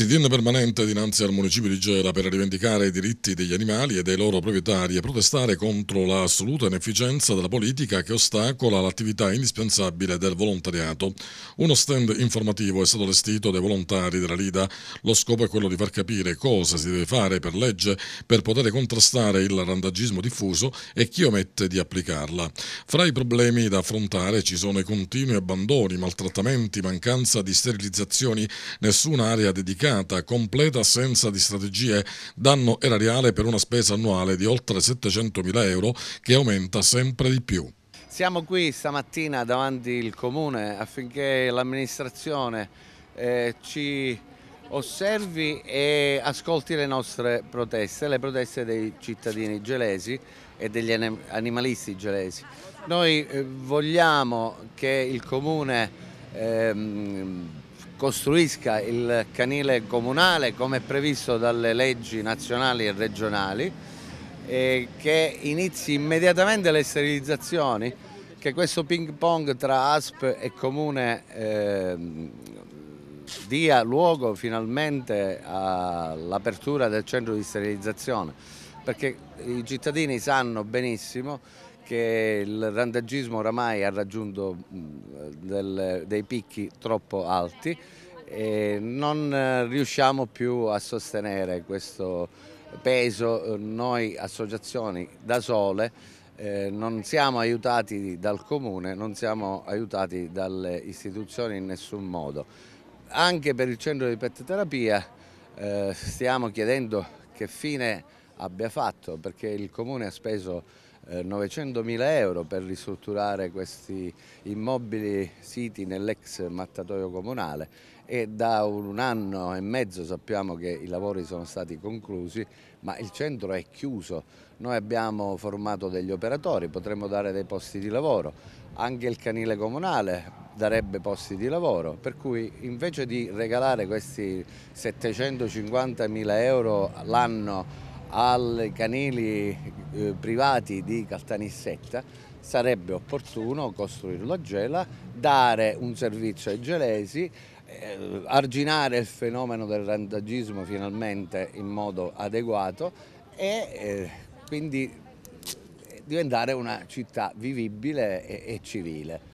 Si tiene permanente dinanzi al municipio di Gera per rivendicare i diritti degli animali e dei loro proprietari e protestare contro l'assoluta inefficienza della politica che ostacola l'attività indispensabile del volontariato. Uno stand informativo è stato allestito dai volontari della Lida. Lo scopo è quello di far capire cosa si deve fare per legge per poter contrastare il randagismo diffuso e chi omette di applicarla. Fra i problemi da affrontare ci sono i continui abbandoni, maltrattamenti, mancanza di sterilizzazioni, nessun'area dedicata mancata completa assenza di strategie danno erariale per una spesa annuale di oltre 700 mila euro che aumenta sempre di più. Siamo qui stamattina davanti il comune affinché l'amministrazione eh, ci osservi e ascolti le nostre proteste, le proteste dei cittadini gelesi e degli animalisti gelesi. Noi eh, vogliamo che il comune ehm, costruisca il canile comunale come previsto dalle leggi nazionali e regionali e che inizi immediatamente le sterilizzazioni, che questo ping pong tra ASP e Comune eh, dia luogo finalmente all'apertura del centro di sterilizzazione perché i cittadini sanno benissimo che il randagismo oramai ha raggiunto del, dei picchi troppo alti e non eh, riusciamo più a sostenere questo peso noi associazioni da sole eh, non siamo aiutati dal comune, non siamo aiutati dalle istituzioni in nessun modo. Anche per il centro di petterapia eh, stiamo chiedendo che fine abbia fatto perché il comune ha speso 900.000 eh, euro per ristrutturare questi immobili siti nell'ex mattatoio comunale e da un anno e mezzo sappiamo che i lavori sono stati conclusi ma il centro è chiuso, noi abbiamo formato degli operatori, potremmo dare dei posti di lavoro, anche il canile comunale darebbe posti di lavoro, per cui invece di regalare questi 750.000 euro l'anno ai canili eh, privati di Caltanissetta sarebbe opportuno costruire la gela, dare un servizio ai gelesi, eh, arginare il fenomeno del randagismo finalmente in modo adeguato e eh, quindi eh, diventare una città vivibile e, e civile.